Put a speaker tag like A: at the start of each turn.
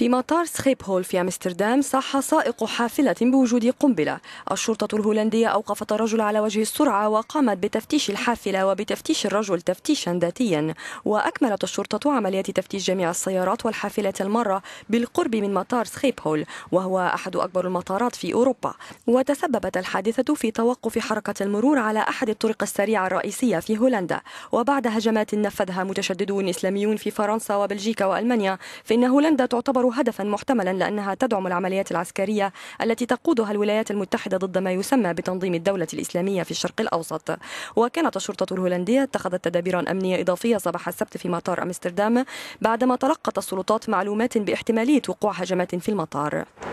A: في مطار سخيبهول في أمستردام صح سائق حافلة بوجود قنبلة الشرطة الهولندية أوقفت الرجل على وجه السرعة وقامت بتفتيش الحافلة وبتفتيش الرجل تفتيشا ذاتيا وأكملت الشرطة عمليات تفتيش جميع السيارات والحافلة المرة بالقرب من مطار سخيبهول وهو أحد أكبر المطارات في أوروبا وتسببت الحادثة في توقف حركة المرور على أحد الطرق السريعة الرئيسية في هولندا وبعد هجمات نفذها متشددون إسلاميون في فرنسا وبلجيكا وألمانيا فإن هولندا تعتبر هدفا محتملا لأنها تدعم العمليات العسكرية التي تقودها الولايات المتحدة ضد ما يسمى بتنظيم الدولة الإسلامية في الشرق الأوسط وكانت الشرطة الهولندية اتخذت تدابيرا أمنية إضافية صباح السبت في مطار أمستردام بعدما تلقت السلطات معلومات باحتمالية وقوع هجمات في المطار